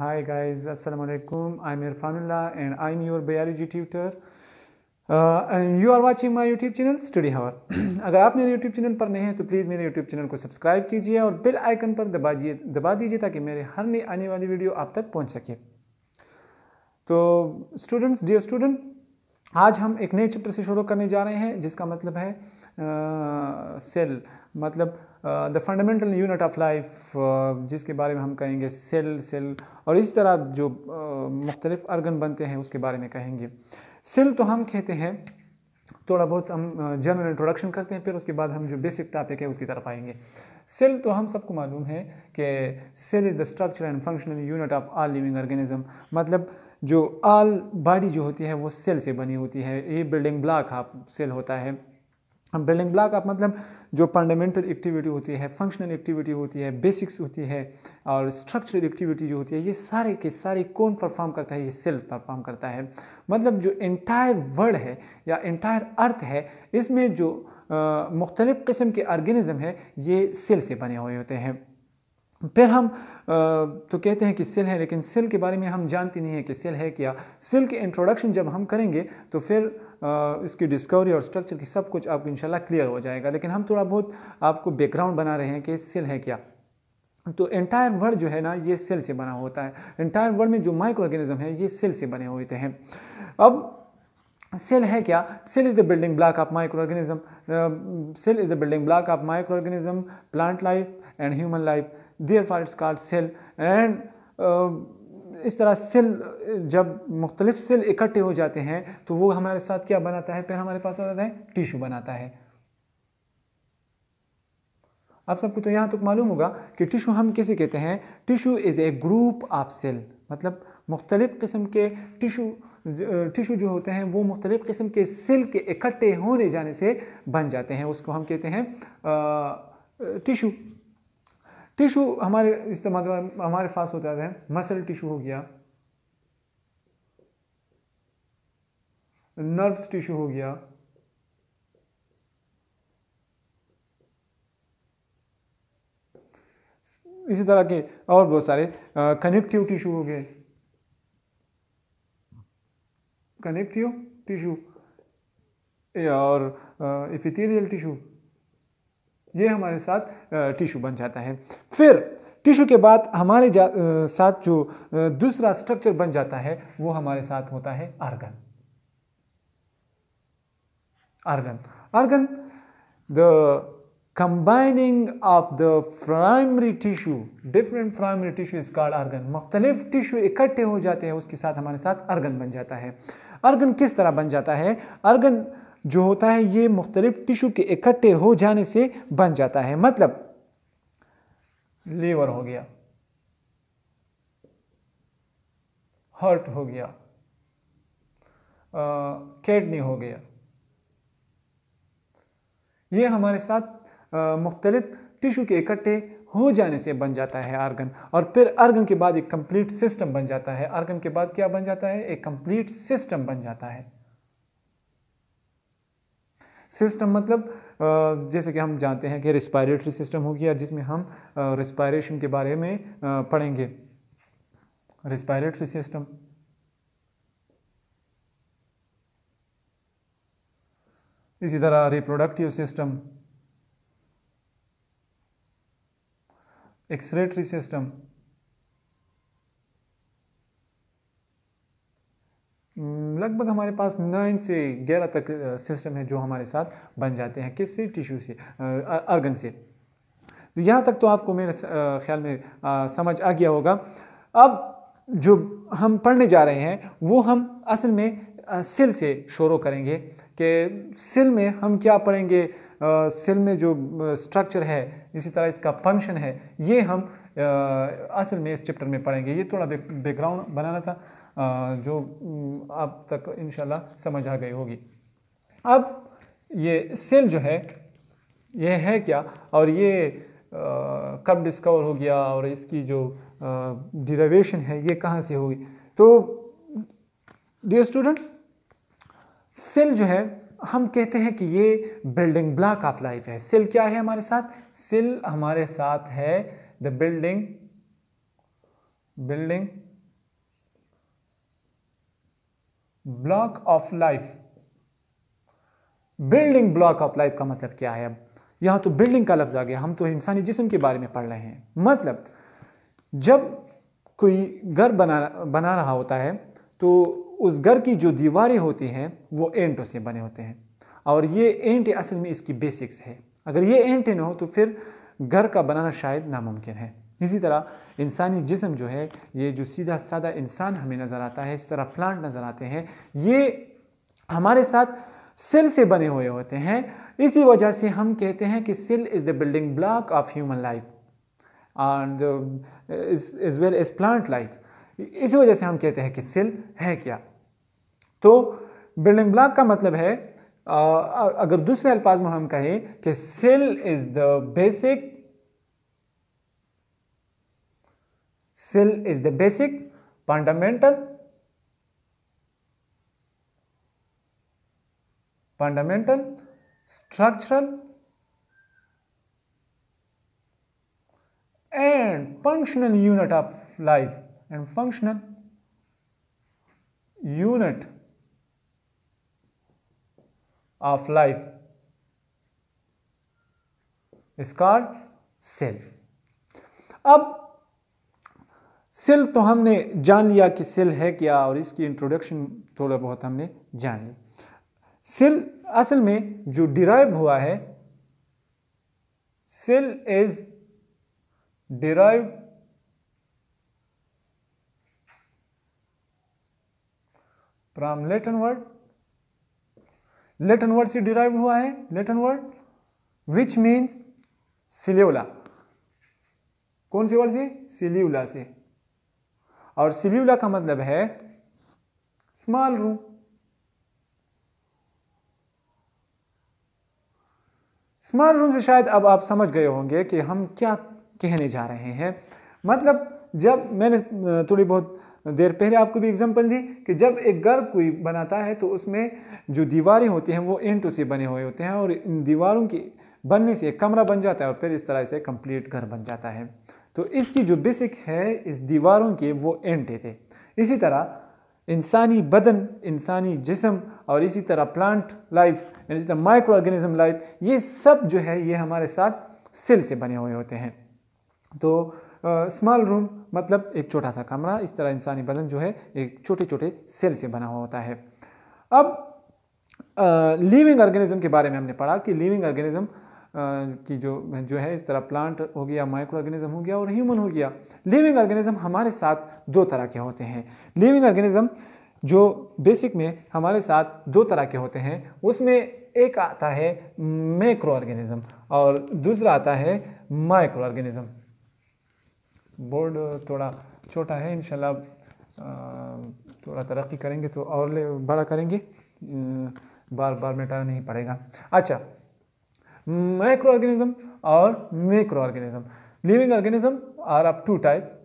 Hi guys, Assalamu alaikum. I'm Irfanullah and I'm your biology tutor. Uh, and you are watching my YouTube channel Study Hour. अगर आप मेरे YouTube channel पर नए हैं तो please मेरे YouTube चैनल को सब्सक्राइब कीजिए और बेल आइकन पर दबा दिए दबा दीजिए ताकि मेरे हर नई आने वाली वीडियो आप तक पहुंच सके तो स्टूडेंट्स डियर स्टूडेंट आज हम एक नए चैप्टर से शुरू करने जा रहे हैं जिसका मतलब है सेल uh, मतलब the fundamental unit of life जिसके बारे में हम कहेंगे सेल सेल और इस तरह जो uh, मुख्तलिफ अर्गन बनते हैं उसके बारे में कहेंगे सेल तो हम कहते हैं थोड़ा बहुत हम जनरल इंट्रोडक्शन करते हैं फिर उसके बाद हम जो बेसिक टॉपिक है उसकी तरफ आएंगे सेल तो हम सबको मालूम है कि cell is the structure and functional unit of all living organism मतलब जो आल बॉडी जो होती है वो सेल से बनी होती है ये बिल्डिंग ब्लॉक आप सेल होता है बिल्डिंग ब्लॉक आप मतलब जो फंडामेंटल एक्टिविटी होती है फंक्शनल एक्टिविटी होती है बेसिक्स होती है और स्ट्रक्चरल एक्टिविटी जो होती है ये सारे के सारे कौन परफॉर्म करता है ये सेल्फ परफॉर्म करता है मतलब जो इंटायर वर्ल्ड है या इंटायर अर्थ है इसमें जो मुख्तलिफ़ किस्म के ऑर्गेनिज़म है ये सेल से बने हुए होते हैं फिर हम तो कहते हैं कि सेल है लेकिन सेल के बारे में हम जानते नहीं हैं कि सेल है क्या सेल के इंट्रोडक्शन जब हम करेंगे तो फिर इसकी डिस्कवरी और स्ट्रक्चर की सब कुछ आपको इंशाल्लाह क्लियर हो जाएगा लेकिन हम थोड़ा बहुत आपको बैकग्राउंड बना रहे हैं कि सेल है क्या तो एंटायर वर्ल्ड जो है ना ये सेल से बना होता है एंटायर वर्ल्ड में जो माइक्रो ऑर्गेनिज्म है ये सेल से बने होते हैं अब सेल है क्या cell is the building block of micro organism cell is the building block of micro organism plant life and human life therefore it's called cell and इस तरह सेल जब मुख्तलिफ सेल इकट्ठे हो जाते हैं तो वो हमारे साथ क्या बनाता है फिर हमारे पास आ जाता है टिश्यू बनाता है आप सबको तो यहाँ तक तो मालूम होगा कि टिशू हम किसे कहते हैं tissue is a group of cell मतलब मुख्तलिफ़ किस्म के टिशू टिशू जो होते हैं वो मुख्तलिफ़ किस्म के सेल के इकट्ठे होने जाने से बन जाते हैं उसको हम कहते हैं टिशू टिशू हमारे इस्तेमाल हमारे पास होता है मसल टिशू हो गया नर्व्स टिशू हो गया इसी तरह के और बहुत सारे कनेक्टिव टिश्यू हो गए कनेक्टिव टिश्यू और इपिथेलियल टिश्यू ये हमारे साथ टिश्यू बन जाता है फिर टिश्यू के बाद हमारे साथ जो दूसरा स्ट्रक्चर बन जाता है वो हमारे साथ होता है organ organ organ the combining of the primary tissue different primary tissue is called organ मुख्तलिफ टिश्यू इकट्ठे हो जाते हैं उसके साथ हमारे साथ अर्गन बन जाता है अर्गन किस तरह बन जाता है अर्गन जो होता है ये मुख्तलिफ टिशू के इकट्ठे हो जाने से बन जाता है मतलब लीवर हो गया हर्ट हो गया किडनी हो गया ये हमारे साथ मुख्तलिफ टिशू के इकट्ठे हो जाने से बन जाता है आर्गन और फिर आर्गन के बाद एक कंप्लीट सिस्टम बन जाता है आर्गन के बाद क्या बन जाता है एक कंप्लीट सिस्टम बन जाता है सिस्टम मतलब जैसे कि हम जानते हैं कि रिस्पायरेटरी सिस्टम हो गया जिसमें हम रिस्पायरेशन के बारे में पढ़ेंगे रिस्पायरेटरी सिस्टम इसी तरह रिप्रोडक्टिव सिस्टम एक्सरेटरी सिस्टम लगभग हमारे पास नाइन से ग्यारह तक सिस्टम है जो हमारे साथ बन जाते हैं से टिश्यू से अर्गन से तो यहाँ तक तो आपको मेरे ख्याल में आ, समझ आ गया होगा अब जो हम पढ़ने जा रहे हैं वो हम असल में सिल से शुरू करेंगे कि सिल में हम क्या पढ़ेंगे सिल में जो स्ट्रक्चर है इसी तरह इसका फंक्शन है ये हम असल में इस चैप्टर में पढ़ेंगे ये थोड़ा बैकग्राउंड बनाना था जो आप तक इन समझ आ गई होगी अब ये सेल जो है ये है क्या और ये कब डिस्कवर हो गया और इसकी जो डिरेवेशन है ये कहाँ से होगी तो डियर स्टूडेंट सेल जो है हम कहते हैं कि ये बिल्डिंग ब्लॉक ऑफ लाइफ है सेल क्या है हमारे साथ सेल हमारे साथ है the building building block of life building block of life का मतलब क्या है अब यहां तो बिल्डिंग का लफ्ज़ आ गया हम तो इंसानी जिसम के बारे में पढ़ रहे हैं मतलब जब कोई घर बना बना रहा होता है तो उस घर की जो दीवारें होती हैं वो एंटों से बने होते हैं और ये एंट असल में इसकी बेसिक्स है अगर ये एंट ना हो तो फिर घर का बनाना शायद नामुमकिन है इसी तरह इंसानी जिसम जो है ये जो सीधा सादा इंसान हमें नज़र आता है इस तरह प्लांट नज़र आते हैं ये हमारे साथ सेल से बने हुए होते हैं इसी वजह से हम कहते हैं कि cell is the building block of human life and as well as plant life इसी वजह से हम कहते हैं कि सेल है क्या तो बिल्डिंग ब्लॉक का मतलब है अगर दूसरे अल्फाज में हम कहें कि cell is the basic cell is the basic fundamental fundamental structural and functional unit of life and functional unit of life स्कार सेल अब सेल तो हमने जान लिया कि सेल है क्या और इसकी इंट्रोडक्शन थोड़ा बहुत हमने जान ली सेल असल में जो डिराइव हुआ है cell is derive from Latin word Latin word से डिराइव हुआ है लेटन वर्ड विच मीन्स सिलेवला कौन से वर्ड से सिल्यूला से और सिल्यूला का मतलब है स्मॉल रूम स्मॉल रूम से शायद अब आप समझ गए होंगे कि हम क्या कहने जा रहे हैं मतलब जब मैंने थोड़ी बहुत देर पहले आपको भी एग्जाम्पल दी कि जब एक घर कोई बनाता है तो उसमें जो दीवारें होती हैं वो ईंटों से बने हुए होते हैं और इन दीवारों के बनने से एक कमरा बन जाता है और फिर इस तरह से कंप्लीट घर बन जाता है तो इसकी जो बेसिक है इस दीवारों के वो एंटे थे इसी तरह इंसानी बदन इंसानी जिसम और इसी तरह प्लांट लाइफ इसी तरह माइक्रो ऑर्गेनिज्म लाइफ ये सब जो है ये हमारे साथ सिल से बने हुए होते हैं तो स्मॉल रूम मतलब एक छोटा सा कमरा इस तरह इंसानी बदन जो है एक छोटे छोटे सेल से बना हुआ होता है अब लिविंग uh, ऑर्गेनिज्म के बारे में हमने पढ़ा कि लिविंग ऑर्गेनिज्म की जो जो है इस तरह प्लांट हो गया माइक्रो ऑर्गेनिज्म हो गया और ह्यूमन हो गया लिविंग ऑर्गेनिज्म हमारे साथ दो तरह के होते हैं लिविंग ऑर्गेनिज्म जो बेसिक में हमारे साथ दो तरह के होते हैं उसमें एक आता है मैक्रो ऑर्गेनिज्म और दूसरा आता है माइक्रो ऑर्गेनिज्म बोर्ड थोड़ा छोटा है इन थोड़ा तरक्की करेंगे तो और ले बड़ा करेंगे बार बार मिटाना नहीं पड़ेगा अच्छा माइक्रो ऑर्गेनिज्म और macro organism living organism are of two type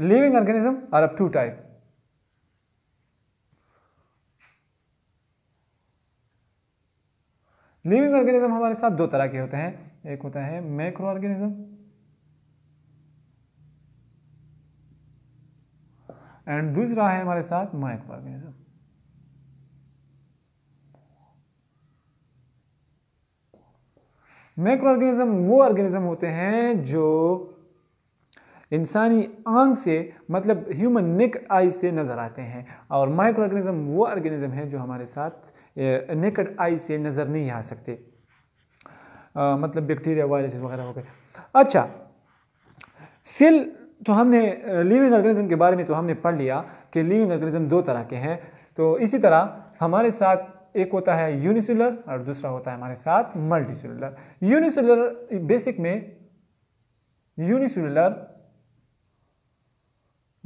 living organism are of two type living organism हमारे साथ दो तरह के होते हैं एक होता है मैक्रो ऑर्गेनिज्म एंड दूसरा है हमारे साथ माइक्रो ऑर्गेनिज्म मैक्रो ऑर्गेनिज्म वो ऑर्गेनिज्म होते हैं जो इंसानी आंख से मतलब ह्यूमन नेक आई से नज़र आते हैं और माइक्रो ऑर्गेनिज्म वो ऑर्गेनिज्म है जो हमारे साथ नेकड आई से नज़र नहीं आ सकते आ, मतलब बैक्टीरिया वायरस वगैरह हो गए अच्छा सेल तो हमने लिविंग ऑर्गेनिज्म के बारे में तो हमने पढ़ लिया कि लिविंग ऑर्गेनिज्म दो तरह के हैं तो इसी तरह हमारे साथ एक होता है यूनिसेलुलर और दूसरा होता है हमारे साथ मल्टीसेलुलर यूनिसेलुलर बेसिक में यूनिसेलुलर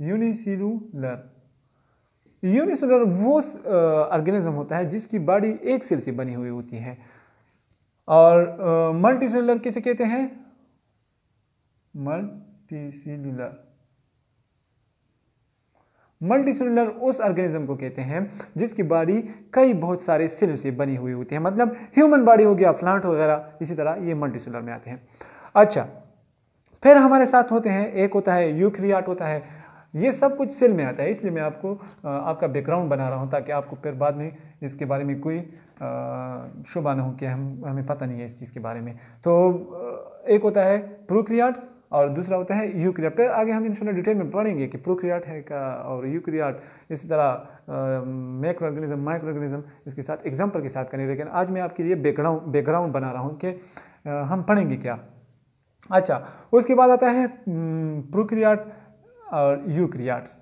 यूनिसेलुलर यूनिसेलर वो ऑर्गेनिज्म होता है जिसकी बॉडी एक सेल से बनी हुई होती है और मल्टी सेलुलर किसे कहते हैं मल्टी सेलुलर मल्टी सेलुलर उस ऑर्गेनिज्म को कहते हैं जिसकी बॉडी कई बहुत सारे सेलों से बनी हुई होती है मतलब ह्यूमन बॉडी हो गया प्लांट वगैरह इसी तरह ये मल्टी सेलुलर में आते हैं अच्छा फिर हमारे साथ होते हैं एक होता है यूक्रियाट होता है ये सब कुछ सेल में आता है इसलिए मैं आपको आपका बैकग्राउंड बना रहा हूँ ताकि आपको फिर बाद में इसके बारे में कोई शुभ ना हो कि हम हमें पता नहीं है इस चीज़ के बारे में तो एक होता है प्रोक्रियाट्स और दूसरा होता है यूक्रियाट फिर आगे हम इंशाल्लाह डिटेल में पढ़ेंगे कि प्रोक्रियाट है का और यूक्रियाट इसी तरह मैक्रो ऑर्गेनिज्म माइक्रो ऑर्गेनिज्म इसके साथ एग्जाम्पल के साथ करें लेकिन आज मैं आपके लिए बैकग्राउंड बैकग्राउंड बना रहा हूँ कि हम पढ़ेंगे क्या अच्छा उसके बाद आता है प्रोक्रियाट और eukaryotes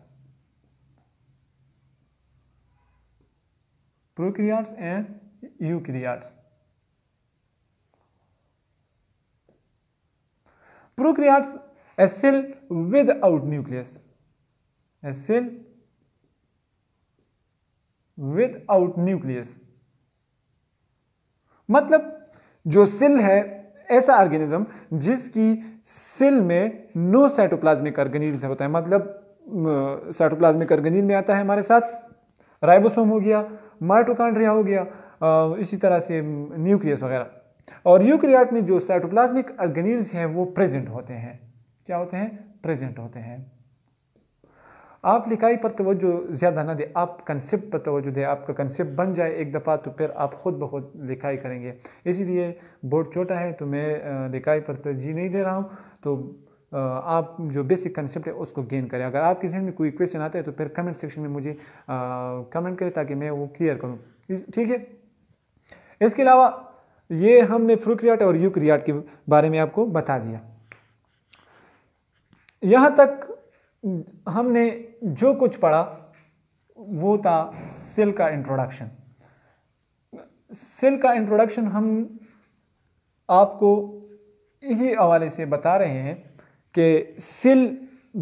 prokaryotes and eukaryotes prokaryotes a cell without nucleus a cell without nucleus मतलब जो सेल है ऐसा ऑर्गेनिज्म जिसकी सेल में नो साइटोप्लाज्मिक ऑर्गेनिज्म होता है मतलब साइटोप्लाज्मिक ऑर्गेनिल में आता है हमारे साथ राइबोसोम हो गया माइटोकांड्रिया हो गया इसी तरह से न्यूक्लियस वगैरह और यूक्रियाट में जो साइटोप्लाज्मिक ऑर्गेनिल्स हैं वो प्रेजेंट होते हैं क्या होते हैं प्रेजेंट होते हैं आप लिखाई पर तोज्जो ज़्यादा ना दें आप कंसेप्ट पर तोज्जो दें आपका कंसेप्ट बन जाए एक दफ़ा तो फिर आप ख़ुद ब खुद लिखाई करेंगे इसीलिए बोर्ड छोटा है तो मैं लिखाई पर तरजीह नहीं दे रहा हूँ तो आप जो बेसिक कंसेप्ट है उसको गेन करें अगर आपके जहन में कोई क्वेश्चन आता है तो फिर कमेंट सेक्शन में मुझे कमेंट करें ताकि मैं वो क्लियर करूँ ठीक है इसके अलावा ये हमने फ्रूक्रियाट और यूक्रियाट के बारे में आपको बता दिया यहाँ तक हमने जो कुछ पढ़ा वो था सेल का इंट्रोडक्शन सेल का इंट्रोडक्शन हम आपको इसी हवाले से बता रहे हैं कि सेल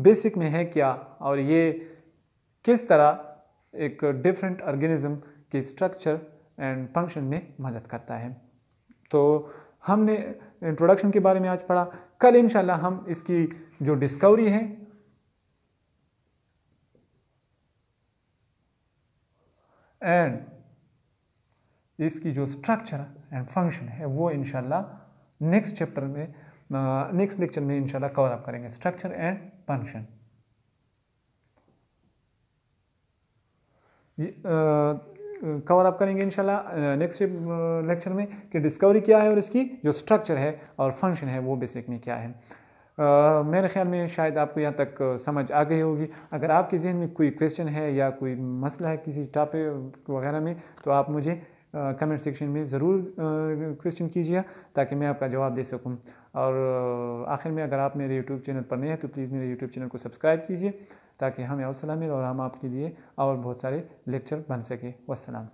बेसिक में है क्या और ये किस तरह एक डिफरेंट ऑर्गेनिज्म के स्ट्रक्चर एंड फंक्शन में मदद करता है तो हमने इंट्रोडक्शन के बारे में आज पढ़ा कल इंशाल्लाह हम इसकी जो डिस्कवरी है एंड इसकी जो स्ट्रक्चर एंड फंक्शन है वो इनशाला नेक्स्ट चैप्टर में नेक्स्ट लेक्चर में इनशाला कवर अप करेंगे structure and function cover up करेंगे इनशाला नेक्स्ट लेक्चर में कि डिस्कवरी क्या है और इसकी जो स्ट्रक्चर है और फंक्शन है वो बेसिक में क्या है आ, मेरे ख्याल में शायद आपको यहाँ तक समझ आ गई होगी अगर आपके जहन में कोई क्वेश्चन है या कोई मसला है किसी टॉपिक वगैरह में तो आप मुझे कमेंट सेक्शन में ज़रूर क्वेश्चन कीजिएगा ताकि मैं आपका जवाब दे सकूं और आखिर में अगर आप मेरे यूट्यूब चैनल पर नए हैं तो प्लीज़ मेरे यूट्यूब चैनल को सब्सक्राइब कीजिए ताकि हमें हौसला मिले और हम आपके लिए और बहुत सारे लेक्चर बन सके वसलम